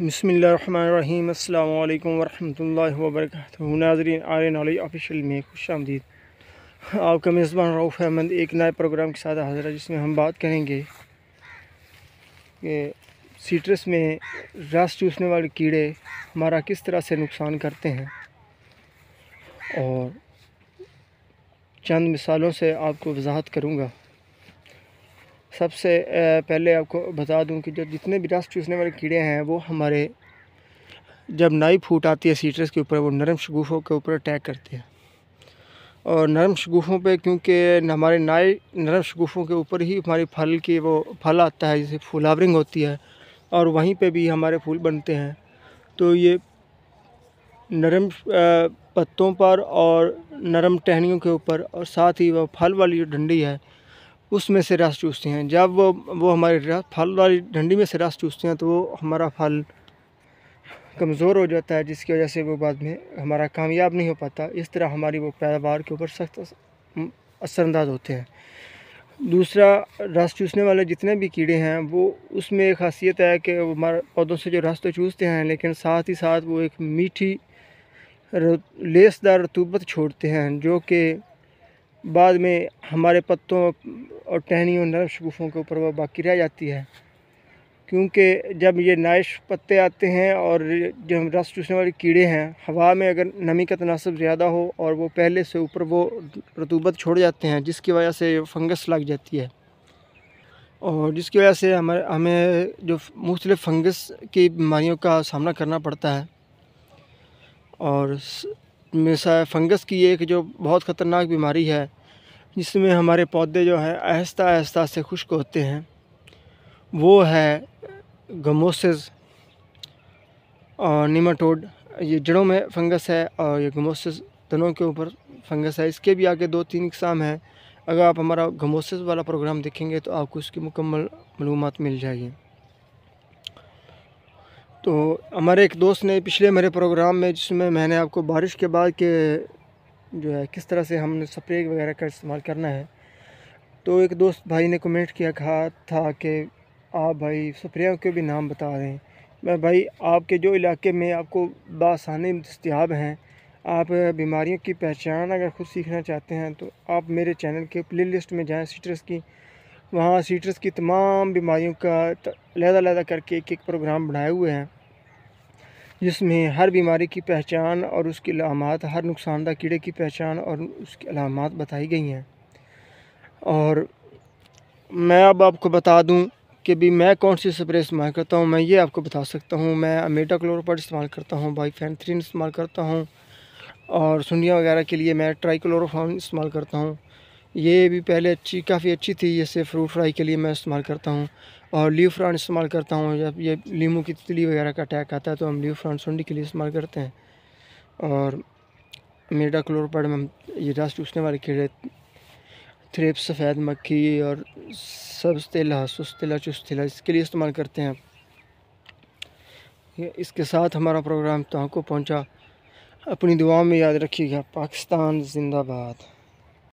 बसमीम् अल्लाम वरहमल वर्क नाजरीन आर नॉलेज ऑफिशियल में खुश आमदीद आपका मेज़बान रऊफ़ अहमद एक नए प्रोग्राम के साथ हाजिर है जिसमें हम बात करेंगे कि सीट्रस में रस चूसने वाले कीड़े हमारा किस तरह से नुकसान करते हैं और चंद मिसालों से आपको वजाहत करूँगा सबसे पहले आपको बता दूं कि जो जितने भी रस चूसने वाले कीड़े हैं वो हमारे जब नाई फूट आती है सीट्रस के ऊपर वो नरम शगुफ़ों के ऊपर अटैक करते हैं और नरम शगुफ़ों पे क्योंकि हमारे नाई नरम शगुफ़ों के ऊपर ही हमारी फल की वो फल आता है जैसे फुलावरिंग होती है और वहीं पर भी हमारे फूल बनते हैं तो ये नरम पत्तों पर और नरम टहनियों के ऊपर और साथ ही वह फल वाली जो डंडी है उसमें से रस चूसते हैं जब वो वो हमारे फल वाली डंडी में से रस चूसते हैं तो वो हमारा फल कमज़ोर हो जाता है जिसकी वजह से वो बाद में हमारा कामयाब नहीं हो पाता इस तरह हमारी वो पैदावार के ऊपर सख्त असरअंदाज होते हैं दूसरा रस चूसने वाले जितने भी कीड़े हैं वो उसमें एक खासियत है कि हमारे पौधों से जो रस तो चूसते हैं लेकिन साथ ही साथ वो एक मीठी लेसदार रतूबत छोड़ते हैं जो कि बाद में हमारे पत्तों और टहनियों नरम शगुफ़ों के ऊपर वह बाकी रह जाती है क्योंकि जब ये नाइश पत्ते आते हैं और जो हम रस चूसने वाले कीड़े हैं हवा में अगर नमी का तनासब ज़्यादा हो और वो पहले से ऊपर वो रतूबत छोड़ जाते हैं जिसकी वजह से फंगस लग जाती है और जिसकी वजह से हमारे हमें जो मुख्तलि फंगस की बीमारियों का सामना करना पड़ता है और फंगस की एक जो बहुत ख़तरनाक बीमारी है जिसमें हमारे पौधे जो हैं आहस्ता आहस्ता से खुश्क होते हैं वो है गमोसिस और निमाटोड ये जड़ों में फंगस है और ये गमोसिस दोनों के ऊपर फंगस है इसके भी आगे दो तीन इकसाम हैं अगर आप हमारा गमोसिस वाला प्रोग्राम देखेंगे तो आपको इसकी मुकम्मल मालूम मिल जाएगी तो हमारे एक दोस्त ने पिछले मेरे प्रोग्राम में जिसमें मैंने आपको बारिश के बाद के जो है किस तरह से हमने स्प्रे वगैरह का इस्तेमाल करना है तो एक दोस्त भाई ने कमेंट किया कहा था कि आप भाई स्प्रेयों के भी नाम बता दें मैं भाई आपके जो इलाके में आपको बासानी दस्तियाब हैं आप बीमारियों की पहचान अगर ख़ुद सीखना चाहते हैं तो आप मेरे चैनल के प्ले लिस्ट में जाएँ सिट्रस की वहाँ सीट्रस की तमाम बीमारियों का लहदा लहदा करके एक एक प्रोग्राम बनाए हुए हैं जिसमें हर बीमारी की पहचान और उसकी अलामत हर नुकसानदा कीड़े की पहचान और उसकी अलामत बताई गई हैं और मैं अब आपको बता दूं कि भी मैं कौन सी स्प्रे इस्तेमाल करता हूं मैं ये आपको बता सकता हूं मैं अमेटा क्लोरोपाइड इस्तेमाल करता हूं फैंथ्रीन इस्तेमाल करता हूं और सुनिया वगैरह के लिए मैं ट्राई इस्तेमाल करता हूँ ये भी पहले अच्छी काफ़ी अच्छी थी जैसे फ्रूट फ्राई के लिए मैं इस्तेमाल करता हूँ और लीव फ्रांड इस्तेमाल करता हूँ जब ये लीमू की तितली वगैरह का अटैक आता है तो हम लीव फ्रांड सुंडी के लिए इस्तेमाल करते हैं और मेडा क्लोरपड में हम ये डस्ट चूसने वाले कीड़े थ्रेप सफ़ेद मक्खी और सब्ज तेला सुस्त तेला चुस्त तेला इसके लिए इस्तेमाल करते हैं इसके साथ हमारा प्रोग्राम तक पहुँचा अपनी दुआ में याद रखिएगा पाकिस्तान जिंदाबाद